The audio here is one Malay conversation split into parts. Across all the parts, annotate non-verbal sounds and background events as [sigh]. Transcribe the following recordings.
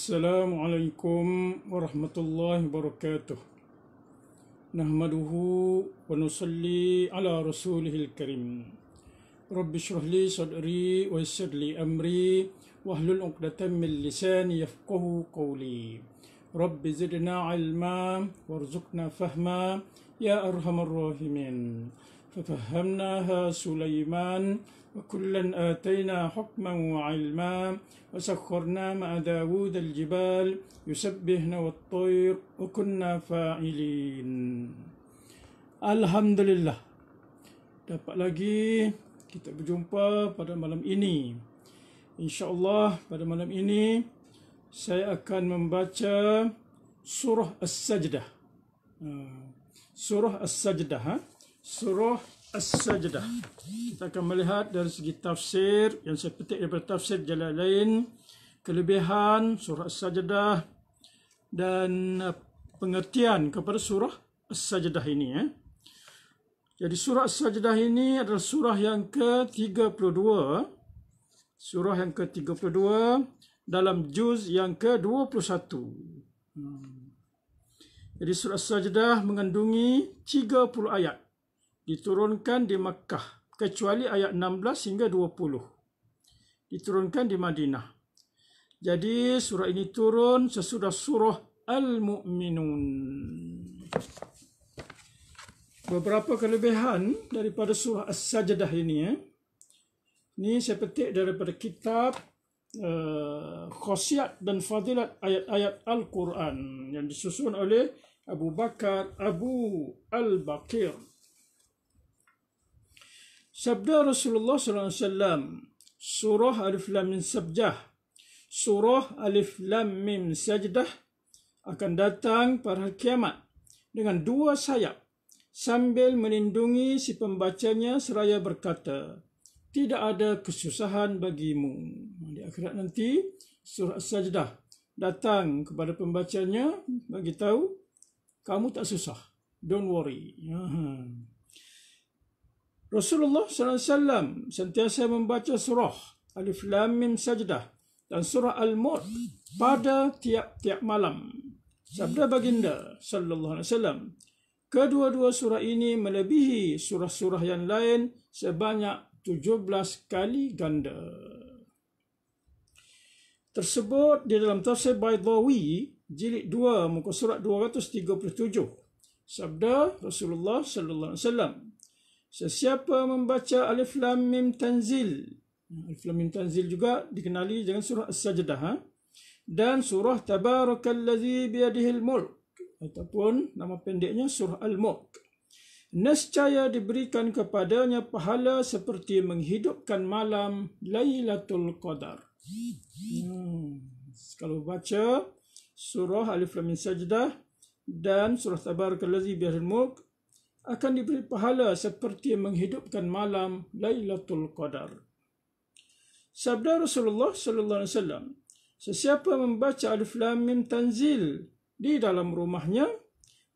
السلام عليكم ورحمة الله وبركاته نحمده ونصلي على رسوله الكريم رب اشرح لي صدري ويسر لي أمري واحلل عقدة من لساني يفقه قولي رب زدنا علما وارزقنا فهما يا أرحم الراحمين ففهمناها سليمان وكلا آتينا حكما وعلما وسخرنا مع داوود الجبال يسبحن والطير وكنا فاعلين الحمد لله dapat lagi kita berjumpa pada malam ini insyaallah pada malam ini saya akan membaca surah as-sajdah ah, surah as-sajdah ha? surah As-Sajdah. Kita akan melihat dari segi tafsir yang saya petik daripada tafsir jalan lain, kelebihan surah As-Sajdah dan uh, pengertian kepada surah As-Sajdah ini. Ya. Jadi surah As-Sajdah ini adalah surah yang ke-32. Surah yang ke-32 dalam juz yang ke-21. Hmm. Jadi surah As-Sajdah mengandungi 30 ayat diturunkan di Mekah kecuali ayat 16 hingga 20 diturunkan di Madinah jadi surah ini turun sesudah surah Al-Mu'minun beberapa kelebihan daripada surah As-Sajdah ini ya. ini saya petik daripada kitab uh, eh, khosiat dan fadilat ayat-ayat Al-Quran yang disusun oleh Abu Bakar Abu Al-Baqir Sabda Rasulullah Sallallahu Alaihi Wasallam Surah Alif Lam Mim Sajdah Surah Alif Lam Mim Sajdah Akan datang pada kiamat Dengan dua sayap Sambil melindungi si pembacanya seraya berkata Tidak ada kesusahan bagimu Di akhirat nanti Surah Sajdah Datang kepada pembacanya Bagi tahu Kamu tak susah Don't worry. Rasulullah Sallallahu Alaihi Wasallam sentiasa membaca surah Alif Lam Mim Sajdah dan surah Al-Mut pada tiap-tiap malam. Sabda baginda sallallahu alaihi wasallam, kedua-dua surah ini melebihi surah-surah yang lain sebanyak 17 kali ganda. Tersebut di dalam tafsir Baydawi jilid 2 muka surat 237. Sabda Rasulullah sallallahu alaihi wasallam, Sesiapa membaca Alif Lam Mim Tanzil. Alif Lam Mim Tanzil juga dikenali dengan surah As-Sajdah. Ha? Dan surah Tabarakallazi Biadihil Mulk. Ataupun nama pendeknya surah Al-Mulk. Nescaya diberikan kepadanya pahala seperti menghidupkan malam Lailatul Qadar. Hmm. Kalau baca surah Alif Lam Mim Sajdah dan surah Tabarakallazi Biadihil Mulk akan diberi pahala seperti menghidupkan malam Lailatul Qadar. Sabda Rasulullah sallallahu alaihi wasallam, sesiapa membaca Alif Lam Mim Tanzil di dalam rumahnya,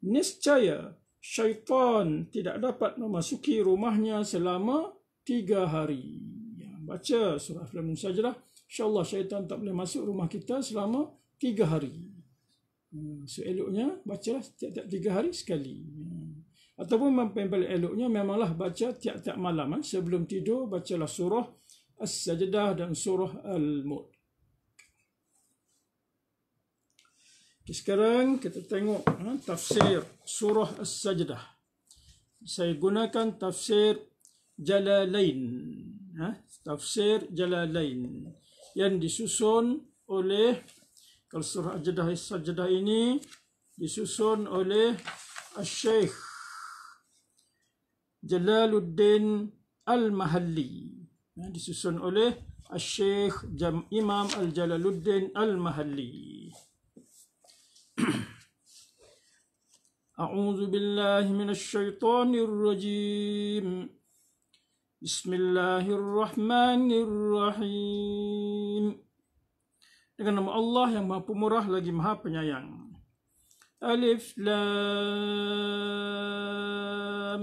niscaya syaitan tidak dapat memasuki rumahnya selama tiga hari. Ya, baca surah Al-Fatihah sajalah. InsyaAllah syaitan tak boleh masuk rumah kita selama tiga hari. Hmm, so, eloknya bacalah setiap-tiap tiga hari sekali. Hmm. Ataupun yang paling eloknya memanglah baca tiap-tiap malam. Eh. Sebelum tidur, bacalah surah As-Sajdah dan surah Al-Mut. Okay, sekarang kita tengok eh, tafsir surah As-Sajdah. Saya gunakan tafsir Jalalain. Eh, tafsir Jalalain. Yang disusun oleh, kalau surah As-Sajdah ini, disusun oleh As-Syeikh. Jalaluddin Al-Mahalli ya, disusun oleh Syekh Jam Imam Al-Jalaluddin Al-Mahalli أعوذ بالله من الشيطان الرجيم بسم الله الرحمن الرحيم dengan nama Allah yang maha pemurah lagi maha penyayang Alif Lam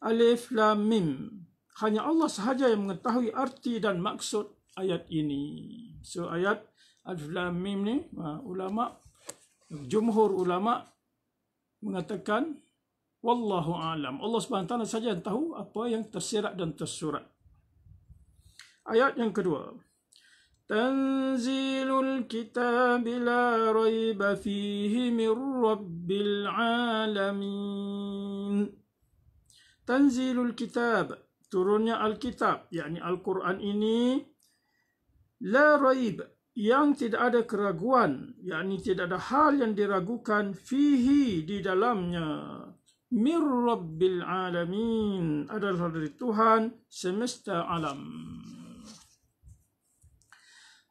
Alif Lam Mim. Hanya Allah sahaja yang mengetahui arti dan maksud ayat ini. So ayat Alif Lam Mim ni ha, ulama jumhur ulama mengatakan wallahu alam. Allah Subhanahu taala saja yang tahu apa yang tersirat dan tersurat. Ayat yang kedua. Tanzilul kitab la raiba fihi min rabbil alamin tanzilul kitab turunnya alkitab yakni al-Quran ini la raib yang tidak ada keraguan yakni tidak ada hal yang diragukan fihi di dalamnya mir rabbil alamin adalah dari Tuhan semesta alam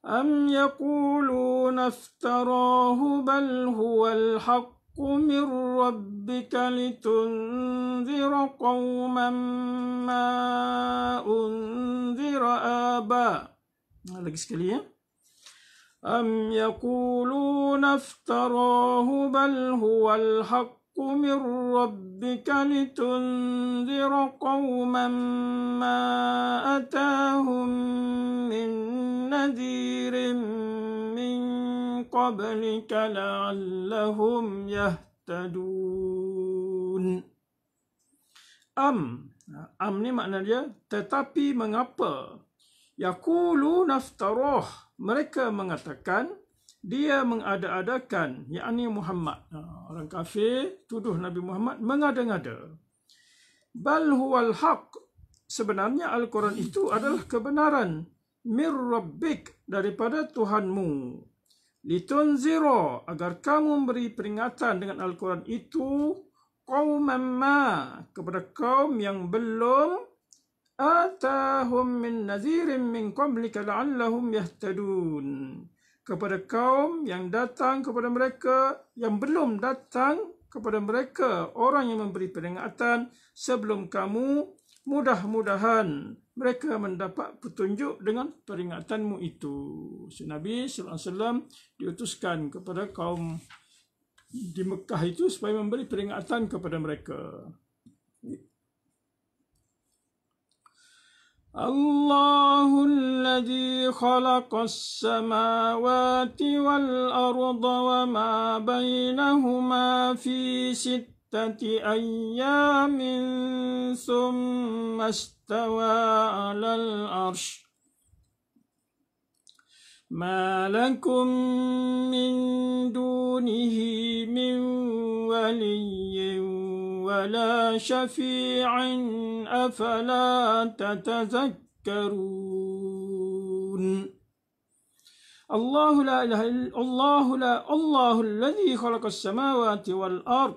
am yaquluna aftarahu bel huwa al-haq الحق من ربك لتنذر قوما ما أنذر آبا أم يقولون افتراه بل هو الحق الحق من ربك لتنذر قوما ما أتاهم من نذير من قبلك لعلهم يهتدون أم Am ni makna dia tetapi mengapa Yakulu naftaroh mereka mengatakan dia mengada-adakan yakni Muhammad ha, orang kafir tuduh Nabi Muhammad mengada-ngada bal huwal haq sebenarnya al-Quran itu adalah kebenaran mir rabbik daripada Tuhanmu litunzira agar kamu memberi peringatan dengan al-Quran itu qauman ma kepada kaum yang belum atahum min nadhirin min qablika la'allahum yahtadun kepada kaum yang datang kepada mereka yang belum datang kepada mereka orang yang memberi peringatan sebelum kamu mudah-mudahan mereka mendapat petunjuk dengan peringatanmu itu si nabi sallallahu alaihi wasallam diutuskan kepada kaum di Mekah itu supaya memberi peringatan kepada mereka الله الذي خلق السماوات والأرض وما بينهما في ستة أيام ثم استوى على العرش ما لكم من دونه من ولي ولا شفيع أفلا تتذكرون الله لا إله إلا الله لا الله الذي خلق السماوات والأرض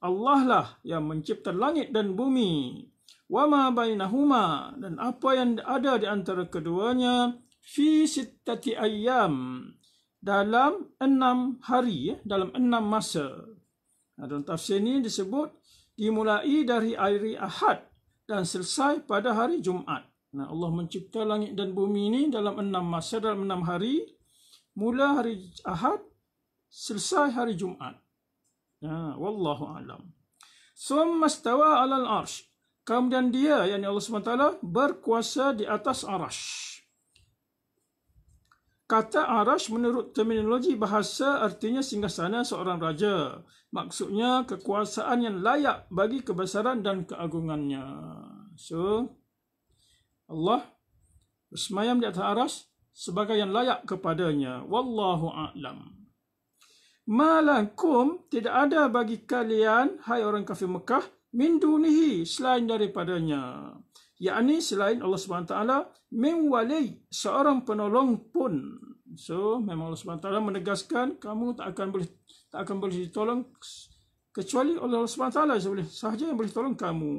الله لا lah yang mencipta langit dan bumi وما بينهما dan apa yang ada di antara keduanya في ستة أيام dalam enam hari ya, dalam enam masa dalam tafsir ini disebut dimulai dari hari Ahad dan selesai pada hari Jumaat. Nah, Allah mencipta langit dan bumi ini dalam enam masa dalam enam hari. Mula hari Ahad, selesai hari Jumaat. Ya, wallahu alam. Summa istawa 'alal arsy. Kemudian dia yakni Allah Subhanahu berkuasa di atas arasy. Kata Arash menurut terminologi bahasa artinya singgah sana seorang raja. Maksudnya kekuasaan yang layak bagi kebesaran dan keagungannya. So, Allah bersemayam di atas Arash sebagai yang layak kepadanya. Wallahu a'lam. Malakum tidak ada bagi kalian, hai orang kafir Mekah, min dunihi selain daripadanya yakni selain Allah Subhanahu taala min wali seorang penolong pun so memang Allah Subhanahu taala menegaskan kamu tak akan boleh tak akan boleh ditolong kecuali oleh Allah Subhanahu taala sahaja yang boleh tolong kamu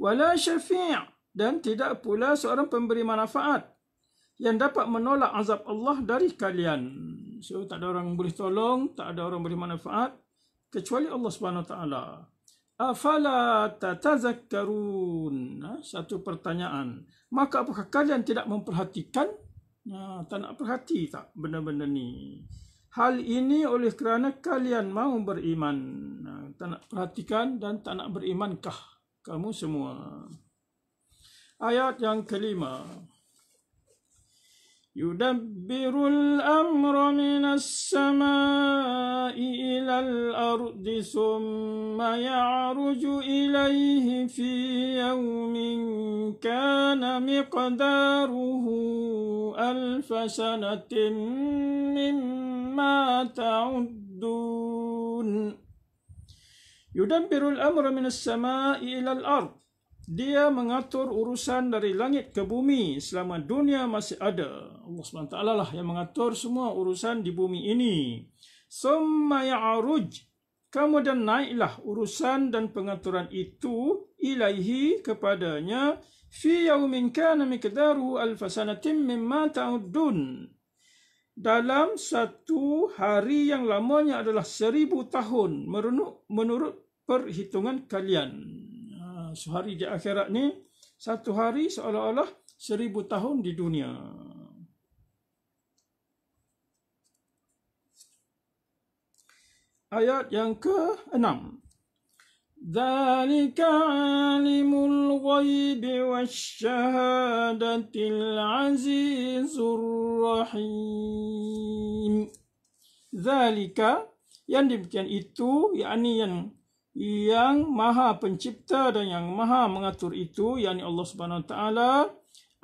wala syafi' dan tidak pula seorang pemberi manfaat yang dapat menolak azab Allah dari kalian so tak ada orang boleh tolong tak ada orang boleh manfaat kecuali Allah Subhanahu taala Afala tatazakkarun? Ha, satu pertanyaan. Maka apakah kalian tidak memperhatikan? Ha, tak nak perhati tak benar-benar ni? Hal ini oleh kerana kalian mau beriman. Ha, tak nak perhatikan dan tak nak berimankah kamu semua? Ayat yang kelima. يدبر الأمر من السماء إلى الأرض ثم يعرج إليه في يوم كان مقداره ألف سنة مما تعدون يدبر الأمر من السماء إلى الأرض Dia mengatur urusan dari langit ke bumi selama dunia masih ada. Allah SWT lah yang mengatur semua urusan di bumi ini. Summa ya'ruj. Kamu dan naiklah urusan dan pengaturan itu ilaihi kepadanya. Fi yaumin kana mikdaru alfasanatim mimma ta'udun. Dalam satu hari yang lamanya adalah seribu tahun menurut perhitungan kalian sehari di akhirat ni satu hari seolah-olah seribu tahun di dunia. Ayat yang ke-6. Zalika alimul wa shahadatil azizur rahim. Zalika yang demikian itu yakni yang yang maha pencipta dan yang maha mengatur itu yakni Allah Subhanahu Wa Taala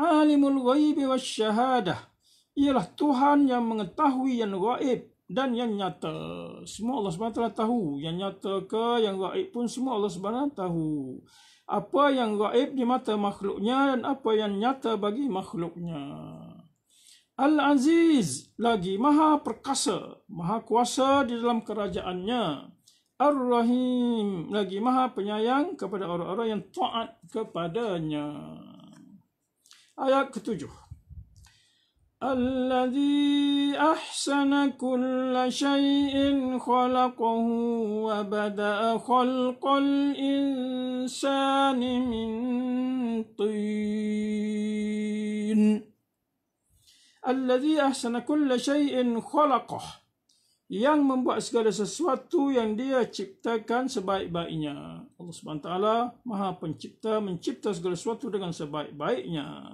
alimul Was wasyahadah ialah Tuhan yang mengetahui yang gaib dan yang nyata semua Allah Subhanahu Wa Taala tahu yang nyata ke yang gaib pun semua Allah Subhanahu Wa Taala tahu apa yang gaib di mata makhluknya dan apa yang nyata bagi makhluknya Al-Aziz lagi maha perkasa, maha kuasa di dalam kerajaannya. Ar-Rahim lagi Maha penyayang kepada orang-orang yang taat kepadanya. Ayat ketujuh. Al-Ladhi ahsan kulla shay'in khalaqahu wa bada'a khalqal insan min tin. ladhi ahsan kulla shay'in khalaqahu yang membuat segala sesuatu yang dia ciptakan sebaik-baiknya. Allah SWT maha pencipta mencipta segala sesuatu dengan sebaik-baiknya.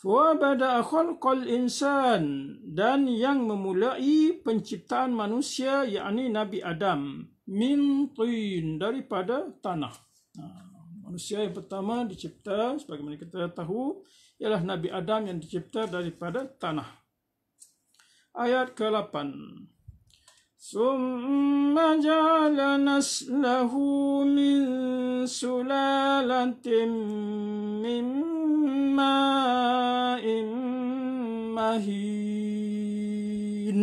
Fawabada khalqal insan dan yang memulai penciptaan manusia yakni Nabi Adam min tuin daripada tanah. Ha, manusia yang pertama dicipta sebagaimana kita tahu ialah Nabi Adam yang dicipta daripada tanah ayat ke-8. ثم جعل نسله من سلالة من ماء مهين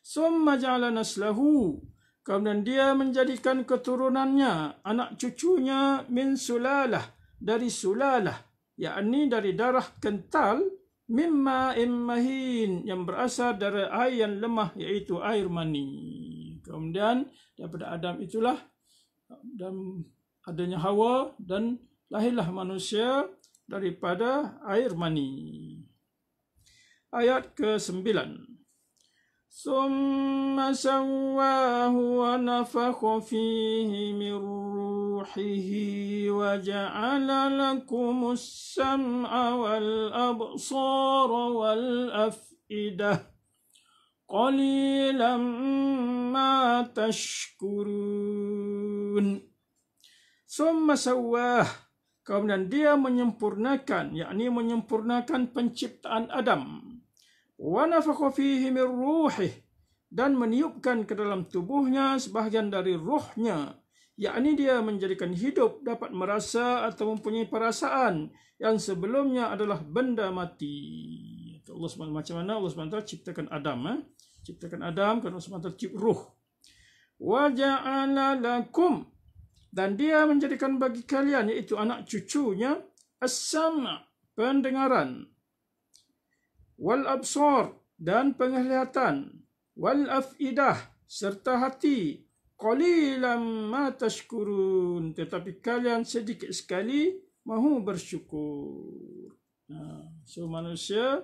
ثم جعل نسله kemudian dia menjadikan keturunannya anak cucunya min sulalah dari sulalah yakni dari darah kental mimma immahin yang berasal dari air yang lemah iaitu air mani. Kemudian daripada Adam itulah dan adanya Hawa dan lahirlah manusia daripada air mani. Ayat ke sembilan. Summa sawwahu wa nafakha fihi min روحه وجعل لكم السمع والأبصار والأفئدة قليلا ما تشكرون ثم سواه kemudian dia menyempurnakan yakni menyempurnakan penciptaan Adam wa nafakha fihi min dan meniupkan ke dalam tubuhnya sebahagian dari ruhnya ini dia menjadikan hidup dapat merasa atau mempunyai perasaan yang sebelumnya adalah benda mati. Allah SWT macam mana Allah SWT ciptakan Adam. Eh? Ciptakan Adam kerana Allah SWT cip ruh. Waja'ala lakum. Dan dia menjadikan bagi kalian iaitu anak cucunya. as Pendengaran. Wal-absor. Dan penglihatan. Wal-af'idah. Serta hati qalilam ma tashkurun tetapi kalian sedikit sekali mahu bersyukur ha, so manusia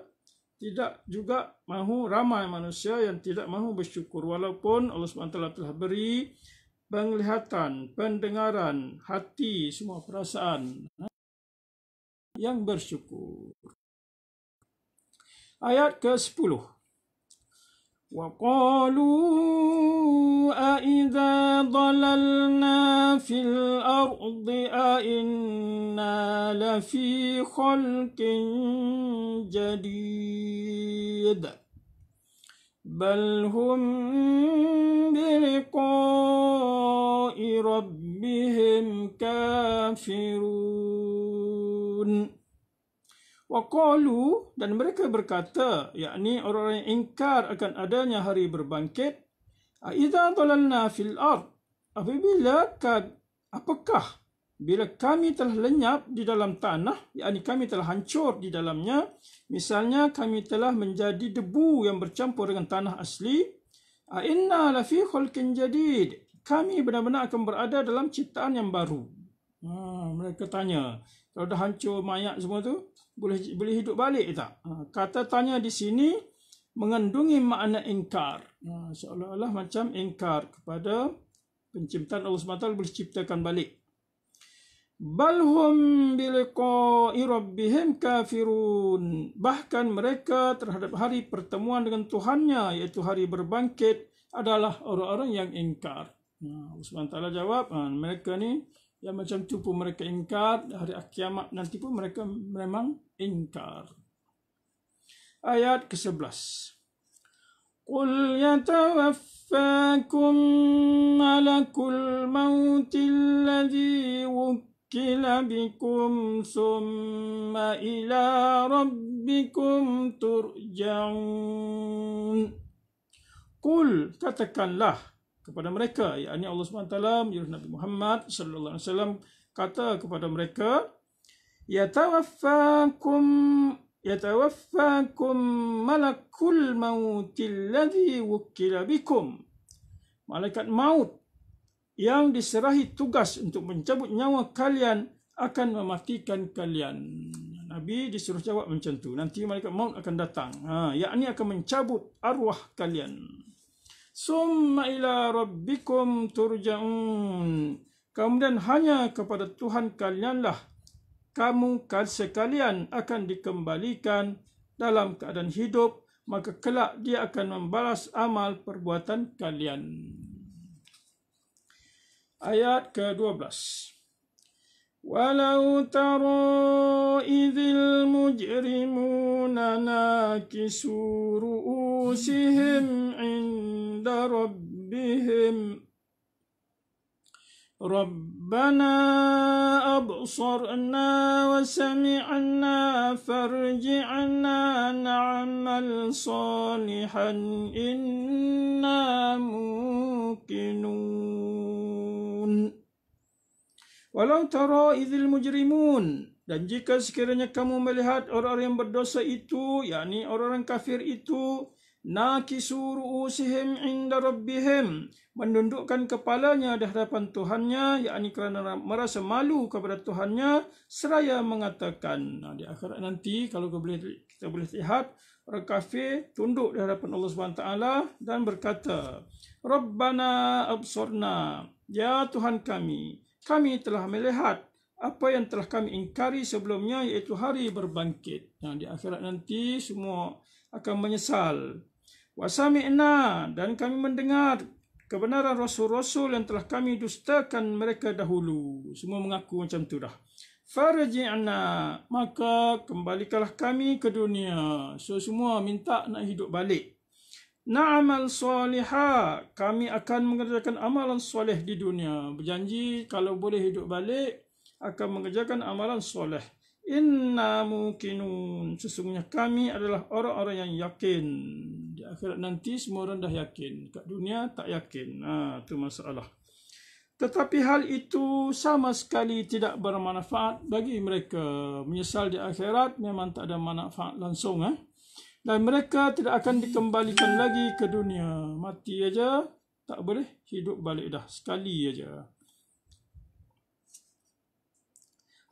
tidak juga mahu ramai manusia yang tidak mahu bersyukur walaupun Allah SWT telah beri penglihatan, pendengaran, hati, semua perasaan ha, yang bersyukur. Ayat ke-10. وقالوا أئذا ضللنا في الأرض أئنا لفي خلق جديد بل هم بلقاء ربهم كافرون Waqalu dan mereka berkata, yakni orang-orang yang ingkar akan adanya hari berbangkit. Aida dalalna fil ar. Apabila kad, apakah bila kami telah lenyap di dalam tanah, yakni kami telah hancur di dalamnya, misalnya kami telah menjadi debu yang bercampur dengan tanah asli, inna lafi khalqin jadid. Kami benar-benar akan berada dalam ciptaan yang baru. Ha, mereka tanya, kalau dah hancur mayat semua tu boleh boleh hidup balik tak ha, kata tanya di sini mengandungi makna ingkar ha, seolah-olah macam ingkar kepada penciptaan Allah SWT boleh ciptakan balik balhum biliqa'i rabbihim kafirun bahkan mereka terhadap hari pertemuan dengan Tuhannya iaitu hari berbangkit adalah orang-orang yang ingkar ha, Allah SWT jawab mereka ni yang macam tu pun mereka ingkar hari kiamat nanti pun mereka memang ingkar ayat ke-11 qul yatawaffakum malakul mautil ladzi وكل بكم ثم إلى ربكم ترجعون قل كتكن الله kepada mereka yakni Allah SWT menyuruh Nabi Muhammad sallallahu alaihi wasallam kata kepada mereka ya yatawaffakum malakul maut alladhi wukila bikum malaikat maut yang diserahi tugas untuk mencabut nyawa kalian akan mematikan kalian Nabi disuruh jawab macam tu nanti malaikat maut akan datang ha ini akan mencabut arwah kalian summa ila rabbikum turja'un. Kemudian hanya kepada Tuhan kalianlah kamu sekalian akan dikembalikan dalam keadaan hidup maka kelak dia akan membalas amal perbuatan kalian. Ayat ke-12. ولو ترى إذ المجرمون ناكسوا رؤوسهم عند ربهم ربنا أبصرنا وسمعنا فارجعنا نعمل صالحا إنا موقنون Walau taro idhil mujrimun. Dan jika sekiranya kamu melihat orang-orang yang berdosa itu, yakni orang-orang kafir itu, nakisuru usihim inda rabbihim, menundukkan kepalanya di hadapan Tuhannya, yakni kerana merasa malu kepada Tuhannya, seraya mengatakan, nah, di akhirat nanti, kalau kita boleh, kita boleh lihat, orang kafir tunduk di hadapan Allah SWT dan berkata, Rabbana absurna, Ya Tuhan kami, kami telah melihat apa yang telah kami ingkari sebelumnya iaitu hari berbangkit. Yang di akhirat nanti semua akan menyesal. Wasami'na dan kami mendengar kebenaran rasul-rasul yang telah kami dustakan mereka dahulu. Semua mengaku macam tu dah. Farji'na maka kembalikanlah kami ke dunia. So semua minta nak hidup balik na'mal saliha kami akan mengerjakan amalan soleh di dunia berjanji kalau boleh hidup balik akan mengerjakan amalan soleh inna mukinun sesungguhnya kami adalah orang-orang yang yakin di akhirat nanti semua orang dah yakin kat dunia tak yakin ha tu masalah tetapi hal itu sama sekali tidak bermanfaat bagi mereka menyesal di akhirat memang tak ada manfaat langsung eh dan mereka tidak akan dikembalikan lagi ke dunia mati aja tak boleh hidup balik dah sekali aja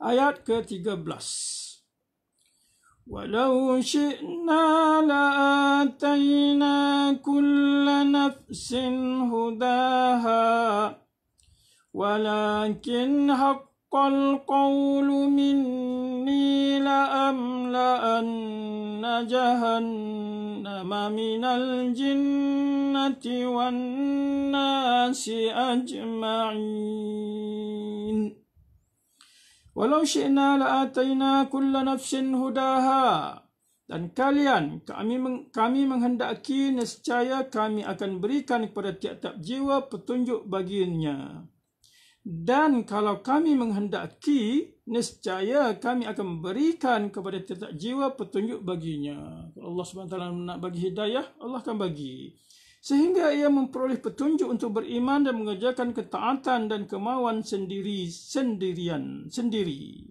ayat ke-13 walau syi'na la'atayna kulla nafsin hudaha walakin haqqal qawlu minni la'amla'anna جهنم من الجنة والناس أجمعين ولو شئنا لآتينا كل نفس هداها Dan kalian, kami, kami menghendaki nescaya kami akan berikan kepada tiap-tiap jiwa petunjuk baginya. Dan kalau kami menghendaki, niscaya kami akan memberikan kepada tiap jiwa petunjuk baginya. Kalau Allah SWT nak bagi hidayah, Allah akan bagi. Sehingga ia memperoleh petunjuk untuk beriman dan mengerjakan ketaatan dan kemauan sendiri, sendirian, sendiri.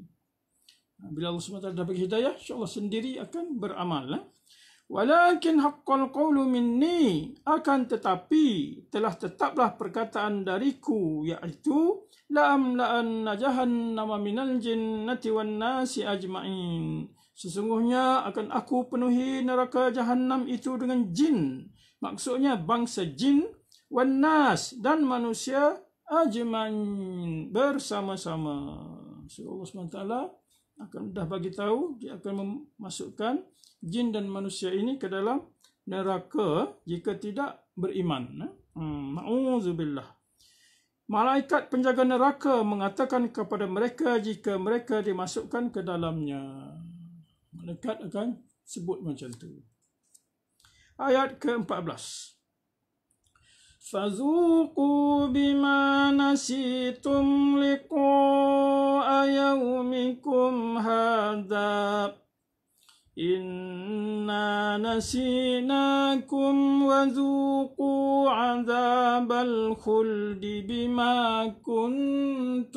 Bila Allah SWT dah bagi hidayah, insyaAllah sendiri akan beramal. Eh? Walakin haqqal qawlu minni akan tetapi telah tetaplah perkataan dariku yaitu la'am la'an najahan nama minal jinnati wan nasi ajma'in. Sesungguhnya akan aku penuhi neraka jahannam itu dengan jin. Maksudnya bangsa jin, wan nas dan manusia ajma'in bersama-sama. So Allah akan dah bagi tahu dia akan memasukkan jin dan manusia ini ke dalam neraka jika tidak beriman. Eh? Ma'uzubillah. Hmm, Malaikat penjaga neraka mengatakan kepada mereka jika mereka dimasukkan ke dalamnya. Malaikat akan sebut macam tu. Ayat ke-14. Fazuqu bima nasitum liqa yaumikum hadab. Inna إنا نسيناكم وذوقوا عذاب الخلد بما كنتم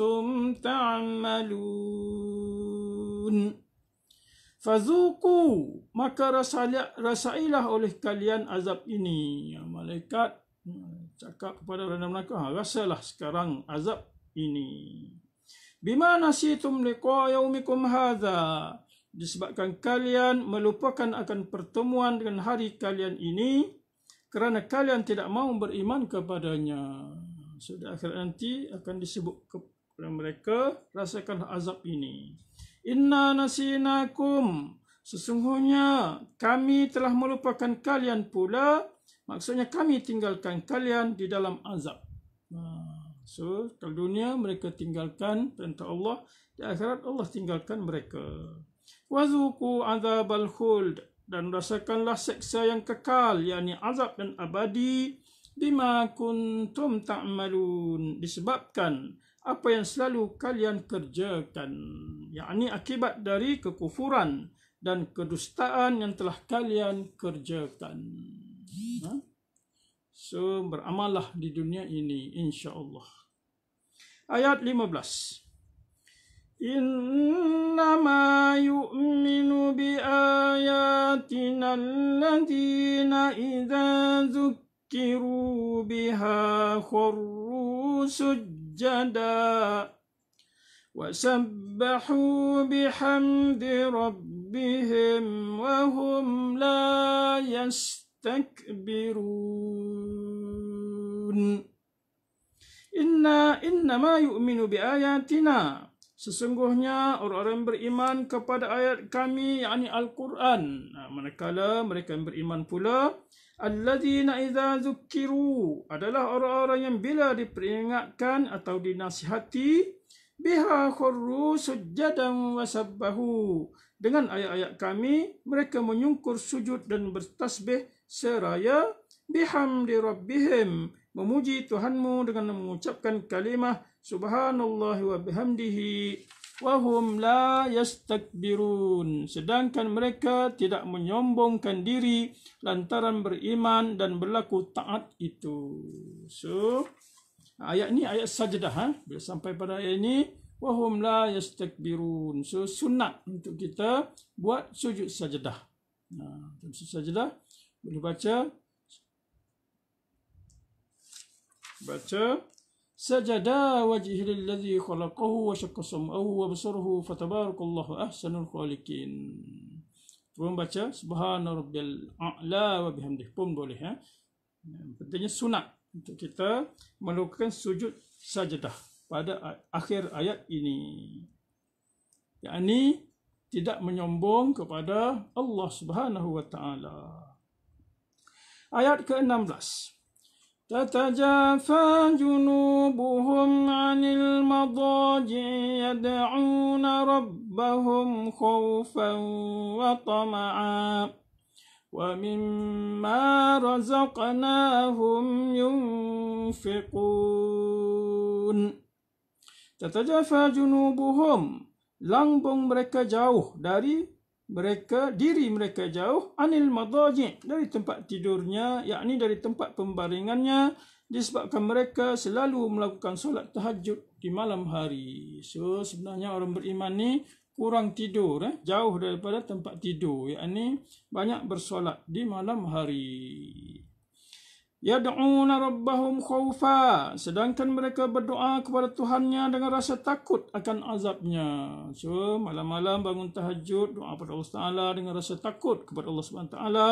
تعملون Fazuku maka rasailah, rasailah oleh kalian azab ini. Ya, malaikat cakap kepada orang mereka, ha, rasalah sekarang azab ini. Bima nasi tum liqa yaumikum hadza disebabkan kalian melupakan akan pertemuan dengan hari kalian ini kerana kalian tidak mau beriman kepadanya. Sudah so, akhir nanti akan disebut kepada mereka rasakan azab ini. Inna nasinakum sesungguhnya kami telah melupakan kalian pula maksudnya kami tinggalkan kalian di dalam azab. Ha, so kalau dunia mereka tinggalkan perintah Allah di akhirat Allah tinggalkan mereka. Wazuku azab al-khuld dan rasakanlah seksa yang kekal yani azab yang abadi bima kuntum ta'malun disebabkan apa yang selalu kalian kerjakan yakni akibat dari kekufuran dan kedustaan yang telah kalian kerjakan ha? so beramalah di dunia ini insya Allah. ayat 15 إنما يؤمن بآياتنا الذين إذا ذكروا بها خروا سجدا وسبحوا بحمد ربهم وهم لا يستكبرون إنا إنما يؤمن بآياتنا Sesungguhnya orang-orang beriman kepada ayat kami yakni Al-Quran ha, manakala mereka yang beriman pula alladzina idza zukkiru adalah orang-orang yang bila diperingatkan atau dinasihati biha khurru sujadan wasabbahu dengan ayat-ayat kami mereka menyungkur sujud dan bertasbih seraya bihamdi rabbihim memuji Tuhanmu dengan mengucapkan kalimah Subhanallah wa bihamdihi wa hum la yastakbirun sedangkan mereka tidak menyombongkan diri lantaran beriman dan berlaku taat itu. So ayat ni ayat sajdah ha bila sampai pada ayat ni wa hum la yastakbirun. So sunat untuk kita buat sujud sajdah. Ha, nah, sujud sajdah boleh baca baca سجدا وجهه للذي خلقه وشق سمعه وبصره فتبارك الله أحسن الخالقين Tuan baca Subhan Rabbil A'la wa bihamdih pun boleh ya. Pentingnya sunat untuk kita melakukan sujud sajadah pada akhir ayat ini. Yang tidak menyombong kepada Allah Subhanahu wa taala. Ayat ke-16. تتجافى جنوبهم عن المضاجع يدعون ربهم خوفا وطمعا ومما رزقناهم ينفقون تتجافى جنوبهم لانبون mereka jauh dari mereka diri mereka jauh anil madaji dari tempat tidurnya yakni dari tempat pembaringannya disebabkan mereka selalu melakukan solat tahajud di malam hari so sebenarnya orang beriman ni kurang tidur eh jauh daripada tempat tidur yakni banyak bersolat di malam hari yad'una rabbahum khawfa sedangkan mereka berdoa kepada Tuhannya dengan rasa takut akan azabnya so malam-malam bangun tahajud doa kepada Allah Taala dengan rasa takut kepada Allah Subhanahu Taala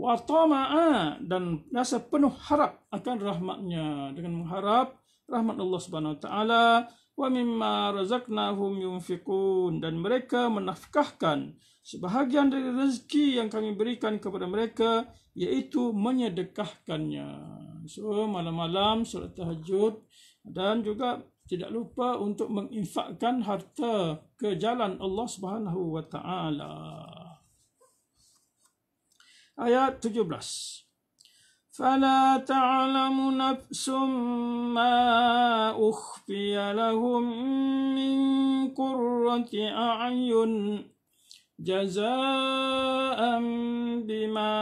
wa tama'a ah, dan rasa penuh harap akan rahmatnya dengan mengharap rahmat Allah Subhanahu Taala wa mimma razaqnahum yunfiqun dan mereka menafkahkan sebahagian dari rezeki yang kami berikan kepada mereka iaitu menyedekahkannya so malam-malam solat tahajud dan juga tidak lupa untuk menginfakkan harta ke jalan Allah Subhanahu wa taala ayat 17 فلا تعلم نفس ما أخفي لهم من قرة أعين جزاء بما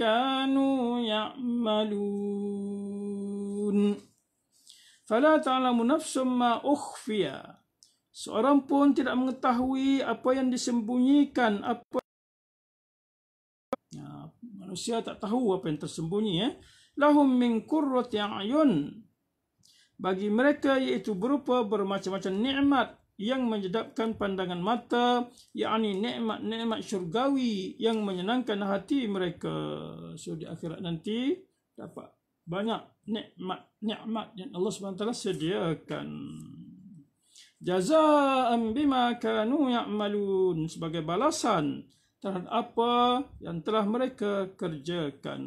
كانوا يعملون فلا تعلم نفس ما أخفي Seorang pun tidak mengetahui apa yang disembunyikan apa manusia tak tahu apa yang tersembunyi ya lahum min qurrati ayun bagi mereka iaitu berupa bermacam-macam nikmat yang menyedapkan pandangan mata yakni nikmat-nikmat syurgawi yang menyenangkan hati mereka so di akhirat nanti dapat banyak nikmat nikmat yang Allah SWT sediakan jazaa'an bima kanu ya'malun sebagai balasan dan apa yang telah mereka kerjakan.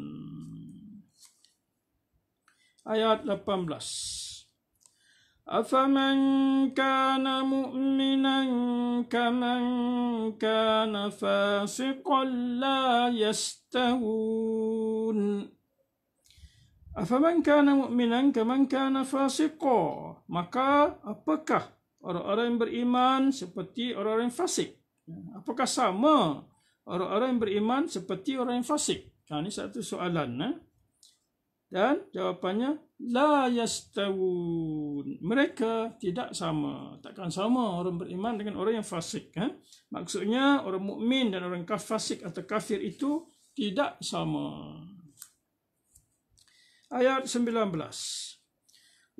Ayat 18 Afaman kana mu'minan kaman kana fasiqan la yastahun Afaman kana mu'minan kaman kana fasiqo Maka apakah orang-orang beriman seperti orang-orang yang fasik? Apakah sama orang-orang yang beriman seperti orang yang fasik? Ha, ini satu soalan. Eh? Dan jawapannya, La yastawun. Mereka tidak sama. Takkan sama orang beriman dengan orang yang fasik. Eh? Maksudnya, orang mukmin dan orang fasik atau kafir itu tidak sama. Ayat Ayat 19.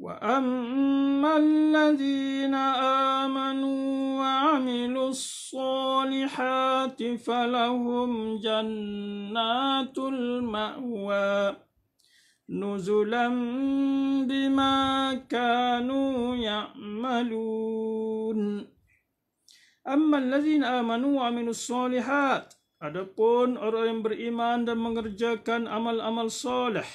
وأما الذين آمنوا وعملوا الصالحات فلهم جنات المأوى نزلا بما كانوا يعملون أما الذين آمنوا وعملوا الصالحات أدقون أرأيهم yang beriman dan mengerjakan amal-amal soleh,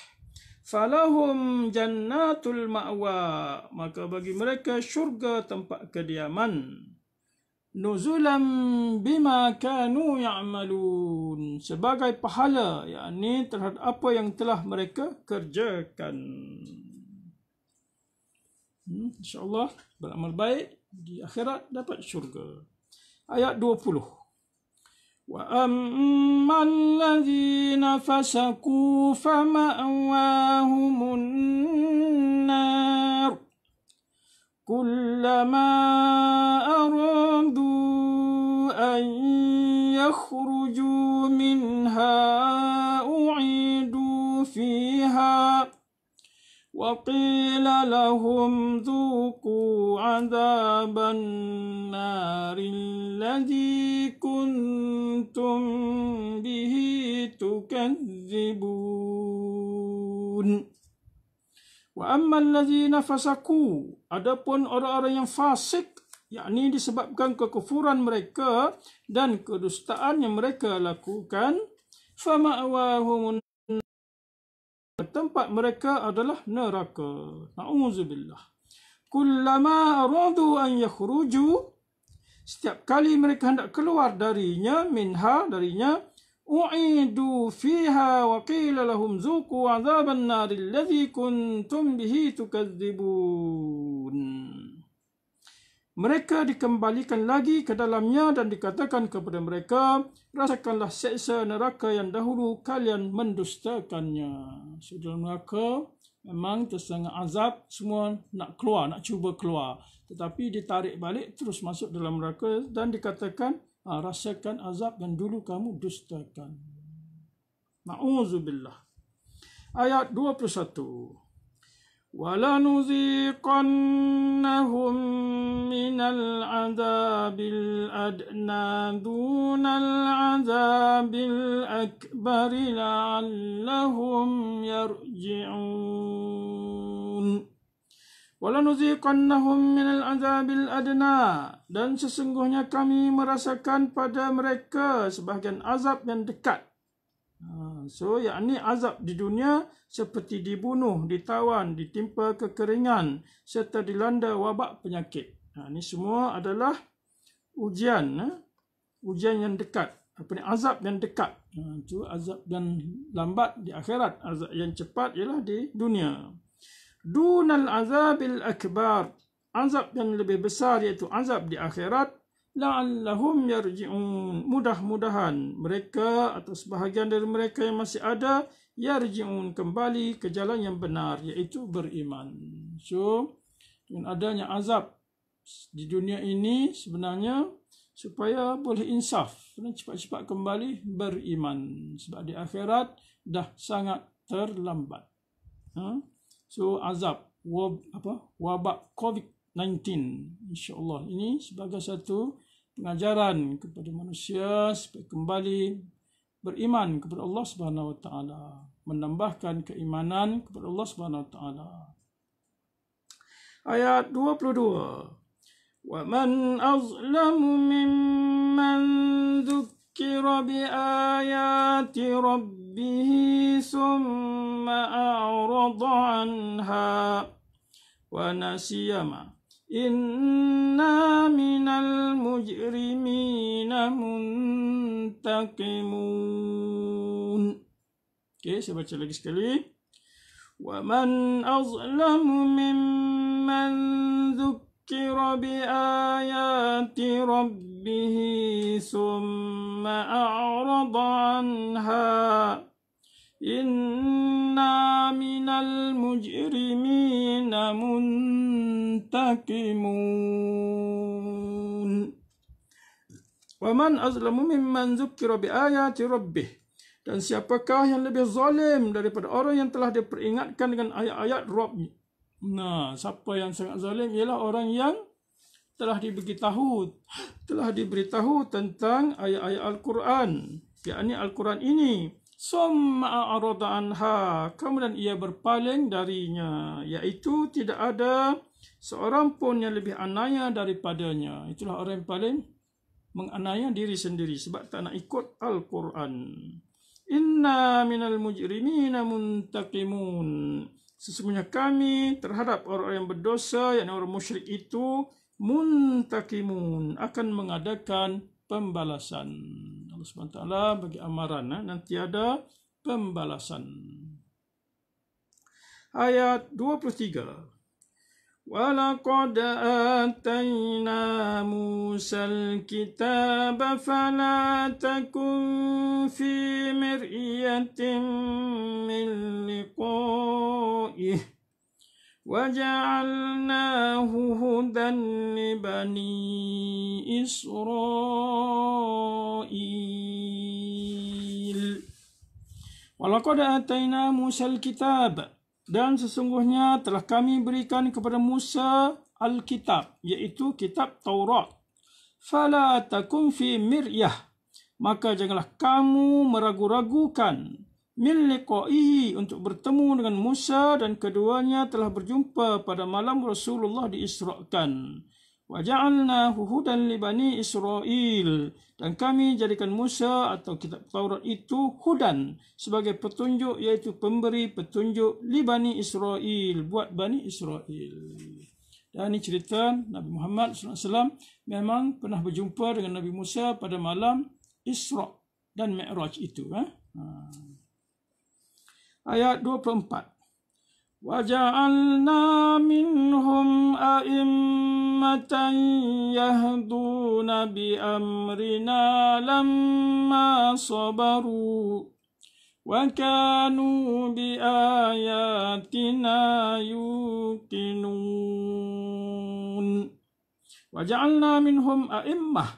falahum jannatul ma'wa maka bagi mereka syurga tempat kediaman nuzulam bima kanu ya'malun sebagai pahala yakni terhadap apa yang telah mereka kerjakan hmm, insyaallah beramal baik di akhirat dapat syurga ayat 20 وأما الذين فسقوا فمأواهم النار كلما أرادوا أن يخرجوا منها أعيدوا فيها وَقِيلَ لَهُمْ وقيل لهم الَّذِي عذاب النار الذي كنتم به تكذبون وأما الذين فسقوا أدبون أرأر ينفاسك yakni disebabkan kekufuran mereka dan kedustaan yang mereka lakukan fama'awahumun tempat mereka adalah neraka. Na'udzubillah. Kullama radu an yakhruju setiap kali mereka hendak keluar darinya minha darinya u'idu fiha wa qila lahum zuqu 'adzaban nar allazi kuntum bihi tukadzibun. Mereka dikembalikan lagi ke dalamnya dan dikatakan kepada mereka, rasakanlah seksa neraka yang dahulu kalian mendustakannya. So, dalam neraka, memang tersangat azab, semua nak keluar, nak cuba keluar. Tetapi ditarik balik, terus masuk dalam neraka dan dikatakan, ha, rasakan azab yang dulu kamu dustakan. Ma'uzubillah. Ayat 21. ولنذيقنهم من العذاب الأدنى دون العذاب الأكبر لعلهم يرجعون ولنذيقنهم من العذاب الأدنى dan sesungguhnya kami merasakan pada mereka sebahagian azab yang dekat Ha, so, ini azab di dunia seperti dibunuh, ditawan, ditimpa kekeringan serta dilanda wabak penyakit. ini ha, semua adalah ujian, ha? ujian yang dekat. Apa ni? Azab yang dekat. Ha, itu azab yang lambat di akhirat. Azab yang cepat ialah di dunia. Dunal azabil akbar. Azab yang lebih besar iaitu azab di akhirat la'allahum yarji'un mudah-mudahan mereka atau sebahagian dari mereka yang masih ada yarji'un kembali ke jalan yang benar iaitu beriman so dengan adanya azab di dunia ini sebenarnya supaya boleh insaf dan cepat-cepat kembali beriman sebab di akhirat dah sangat terlambat ha? so azab wab, apa wabak covid 19 insyaallah ini sebagai satu pengajaran kepada manusia supaya kembali beriman kepada Allah Subhanahu Wa Taala, menambahkan keimanan kepada Allah Subhanahu Wa Taala. Ayat 22. وَمَنْ أَظْلَمُ مِمَّنْ ذُكِّرَ بِآيَاتِ رَبِّهِ ثُمَّ أَعْرَضَ عَنْهَا وَنَسِيَ مَعَهُ إنا من المجرمين منتقمون Okay, saya لك lagi ومن أظلم ممن ذكر بآيات ربه ثم أعرض عنها Inna إنا من المجرمين منتقمون ومن أظلم ممن ذكر بآيات ربه Dan siapakah yang lebih zalim daripada orang yang telah diperingatkan dengan ayat-ayat Rabb? Nah, siapa yang sangat zalim ialah orang yang telah diberitahu, telah diberitahu tentang ayat-ayat Al-Quran, yakni Al-Quran ini summa arada anha kemudian ia berpaling darinya iaitu tidak ada seorang pun yang lebih anaya daripadanya itulah orang yang paling menganaya diri sendiri sebab tak nak ikut al-Quran inna minal mujrimina muntaqimun sesungguhnya kami terhadap orang-orang yang berdosa yakni orang musyrik itu muntaqimun akan mengadakan pembalasan Allah SWT bagi amaran eh, dan tiada pembalasan. Ayat 23. Walaqad atayna Musa al-kitab fala takun fi miryatin min liqa'ih. وجعلناه هدى لبني إسرائيل ولقد آتينا موسى الكتاب dan sesungguhnya telah kami berikan kepada Musa Alkitab, kitab iaitu kitab Taurat fala takun fi miryah maka janganlah kamu meragu-ragukan min untuk bertemu dengan Musa dan keduanya telah berjumpa pada malam Rasulullah diisrokan. Wa ja'alna hudan li bani Israel dan kami jadikan Musa atau kitab Taurat itu hudan sebagai petunjuk yaitu pemberi petunjuk Libani Israel buat bani Israel. Dan ini cerita Nabi Muhammad SAW memang pernah berjumpa dengan Nabi Musa pada malam Isra' dan Mi'raj itu. Eh? Ha ayat 24 waja'alna minhum a'immatan yahduna bi amrina lamma sabaru wa kanu bi ayatina yuqinun waja'alna minhum a'immah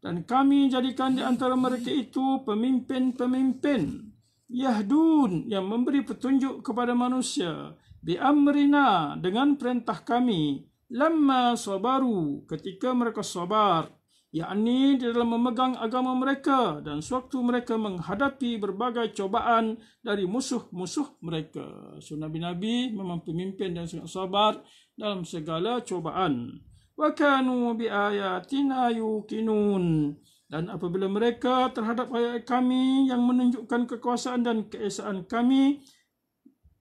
dan kami jadikan di antara mereka itu pemimpin-pemimpin yahdun yang memberi petunjuk kepada manusia bi amrina dengan perintah kami lamma sabaru ketika mereka sabar yakni di dalam memegang agama mereka dan sewaktu mereka menghadapi berbagai cobaan dari musuh-musuh mereka so nabi-nabi memang pemimpin dan sangat sabar dalam segala cobaan wa kanu bi ayatina yuqinun dan apabila mereka terhadap ayat kami yang menunjukkan kekuasaan dan keesaan kami,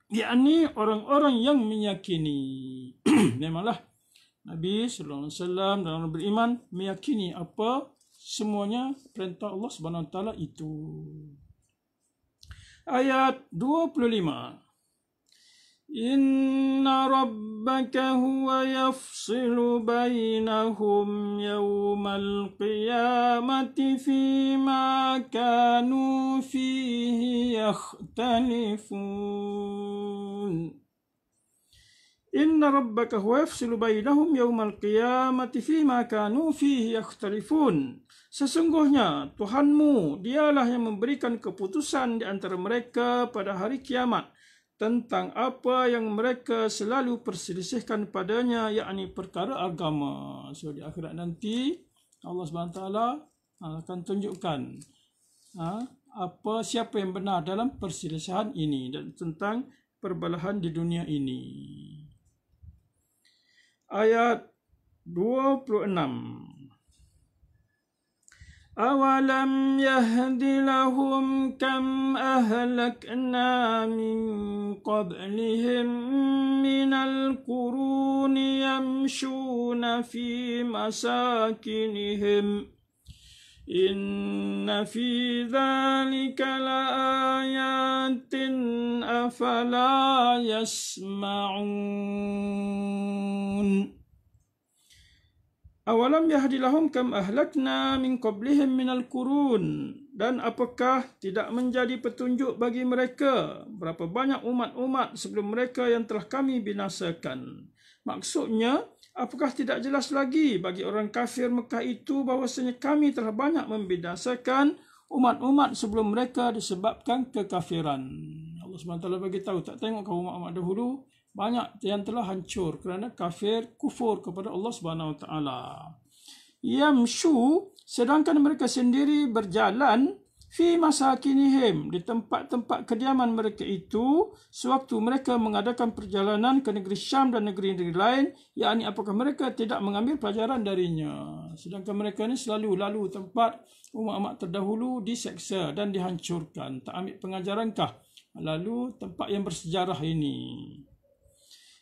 yakni orang-orang yang meyakini. [clears throat] Memanglah Nabi sallallahu alaihi wasallam dan orang beriman meyakini apa semuanya perintah Allah Subhanahu taala itu. Ayat 25. إن ربك هو يفصل بينهم يوم القيامة فيما كانوا فيه يختلفون إن ربك هو يفصل بينهم يوم القيامة فيما كانوا فيه يختلفون Sesungguhnya Tuhanmu dialah yang memberikan keputusan di antara mereka pada hari kiamat tentang apa yang mereka selalu perselisihkan padanya yakni perkara agama so di akhirat nanti Allah Subhanahu SWT ha, akan tunjukkan ha, apa siapa yang benar dalam perselisihan ini dan tentang perbalahan di dunia ini ayat 26 أولم يهد لهم كم أهلكنا من قبلهم من القرون يمشون في مساكنهم إن في ذلك لآيات أفلا يسمعون Awalam yahdilahum kam ahlakna min qablihim min al-qurun dan apakah tidak menjadi petunjuk bagi mereka berapa banyak umat-umat sebelum mereka yang telah kami binasakan maksudnya apakah tidak jelas lagi bagi orang kafir Mekah itu bahwasanya kami telah banyak membinasakan umat-umat sebelum mereka disebabkan kekafiran Allah Subhanahu taala bagi tahu tak tengok kau umat-umat dahulu banyak yang telah hancur kerana kafir kufur kepada Allah Subhanahu Wa Taala. Yamshu sedangkan mereka sendiri berjalan fi masakinihim di tempat-tempat kediaman mereka itu sewaktu mereka mengadakan perjalanan ke negeri Syam dan negeri-negeri lain yakni apakah mereka tidak mengambil pelajaran darinya sedangkan mereka ini selalu lalu tempat umat-umat terdahulu diseksa dan dihancurkan tak ambil pengajarankah lalu tempat yang bersejarah ini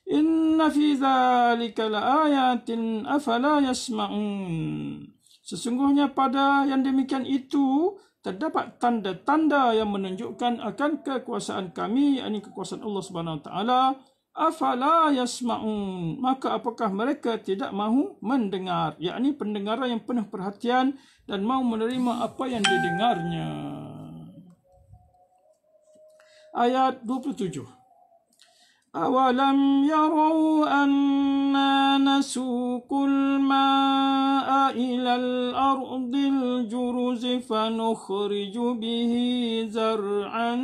Inna fi zalika ayatin afala yasma'un. Sesungguhnya pada yang demikian itu terdapat tanda-tanda yang menunjukkan akan kekuasaan kami yakni kekuasaan Allah Subhanahu wa taala afala yasma'un maka apakah mereka tidak mahu mendengar yakni pendengaran yang penuh perhatian dan mahu menerima apa yang didengarnya ayat 27 أولم يروا أنا نسوق الماء إلى الأرض الجرز فنخرج به زرعا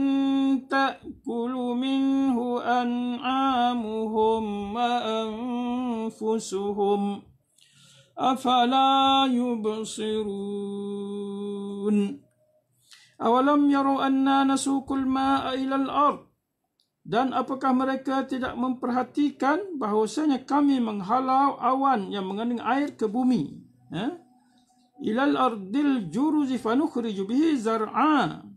تأكل منه أنعامهم وأنفسهم أفلا يبصرون أولم يروا أنا نسوق الماء إلى الأرض Dan apakah mereka tidak memperhatikan bahawasanya kami menghalau awan yang mengandung air ke bumi? Ya? Ilal ardil juruzi fanukhriju bihi zar'a.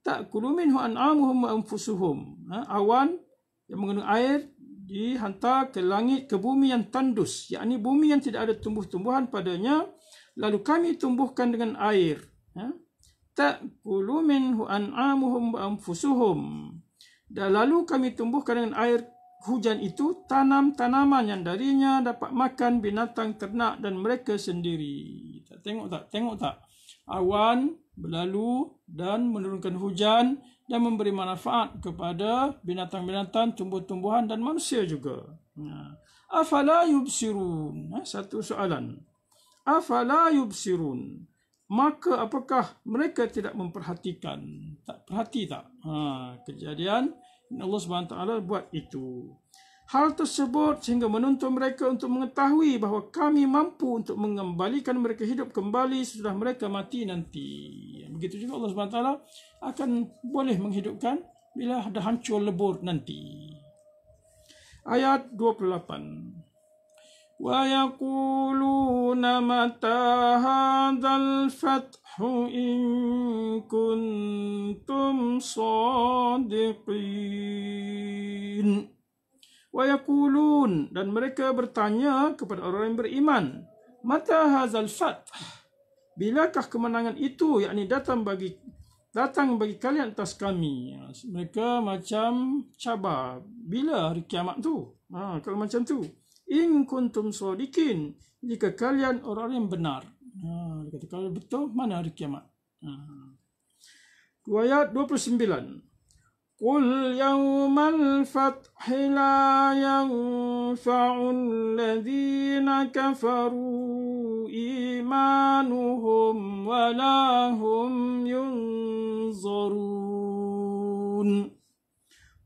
Ta'kulu minhu an'amuhum wa anfusuhum. Ha? Awan yang mengandung air dihantar ke langit ke bumi yang tandus yakni bumi yang tidak ada tumbuh-tumbuhan padanya lalu kami tumbuhkan dengan air ha? Tak kulumin hu an'amuhum wa dan lalu kami tumbuhkan dengan air hujan itu tanam-tanaman yang darinya dapat makan binatang ternak dan mereka sendiri. Tengok tak? Tengok tak? Awan berlalu dan menurunkan hujan dan memberi manfaat kepada binatang-binatang, tumbuh-tumbuhan dan manusia juga. Ha. Afala yubsirun? Ha, satu soalan. Afala yubsirun? maka apakah mereka tidak memperhatikan tak perhati tak ha kejadian Allah Subhanahu taala buat itu hal tersebut sehingga menuntut mereka untuk mengetahui bahawa kami mampu untuk mengembalikan mereka hidup kembali setelah mereka mati nanti begitu juga Allah Subhanahu taala akan boleh menghidupkan bila dah hancur lebur nanti ayat 28 ويقولون متى هذا الفتح إن كنتم صادقين ويقولون dan mereka bertanya kepada orang yang beriman mata hazal fath bilakah kemenangan itu yakni datang bagi datang bagi kalian atas kami ya, mereka macam cabar bila hari kiamat tu ha, kalau macam tu in kuntum sodikin jika kalian orang-orang yang benar nah, betul mana hari kiamat nah. ayat 29 قل يوم الفتح لا ينفع الذين كفروا imanuhum ولا هم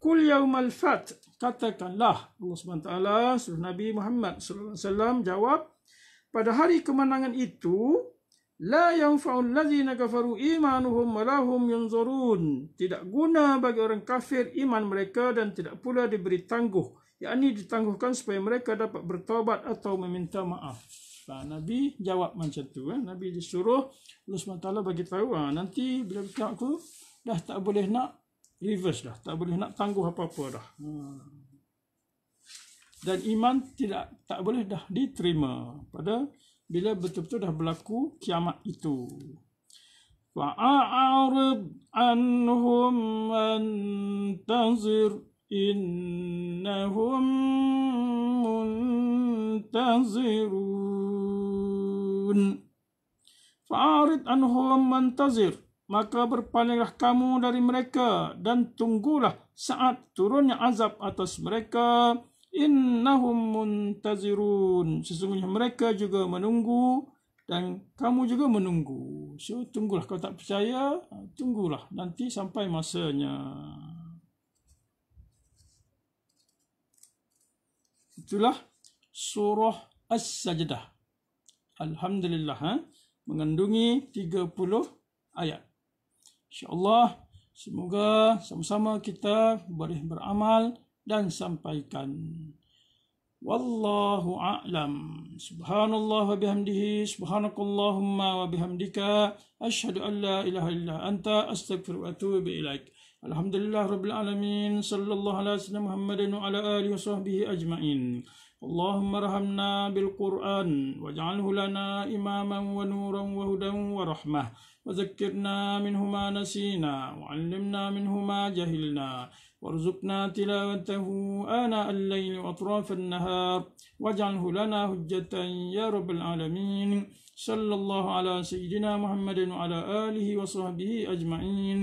Kul yaumal fat katakanlah Allah Taala, suruh Nabi Muhammad sallallahu alaihi wasallam jawab pada hari kemenangan itu la yanfa'ul ladzina kafaru imanuhum malahum lahum yunzurun tidak guna bagi orang kafir iman mereka dan tidak pula diberi tangguh yakni ditangguhkan supaya mereka dapat bertobat atau meminta maaf nah, ha, Nabi jawab macam tu eh. Nabi disuruh Allah SWT bagi tahu ah, nanti bila kita aku dah tak boleh nak reverse dah tak boleh nak tangguh apa-apa dah dan iman tidak tak boleh dah diterima pada bila betul-betul dah berlaku kiamat itu fa'arib anhum antazir innahum muntazirun Fa'arid anhum antazir maka berpalinglah kamu dari mereka dan tunggulah saat turunnya azab atas mereka innahum muntazirun sesungguhnya mereka juga menunggu dan kamu juga menunggu so tunggulah kalau tak percaya tunggulah nanti sampai masanya itulah surah as-sajdah alhamdulillah ha? mengandungi 30 ayat InsyaAllah, semoga sama-sama kita boleh beramal dan sampaikan. Wallahu a'lam. Subhanallah wa bihamdihi, subhanakallahumma wa bihamdika, asyhadu alla la ilaha illa anta, astaghfiruka wa atubu ilaika. الحمد لله رب العالمين صلى الله على سيدنا محمد وعلى آله وصحبه أجمعين اللهم ارحمنا بالقرآن واجعله لنا إماما ونورا وهدى ورحمة وذكرنا منه ما نسينا وعلمنا منه ما جهلنا وارزقنا تلاوته آناء الليل وأطراف النهار واجعله لنا حجة يا رب العالمين صلى الله على سيدنا محمد وعلى آله وصحبه أجمعين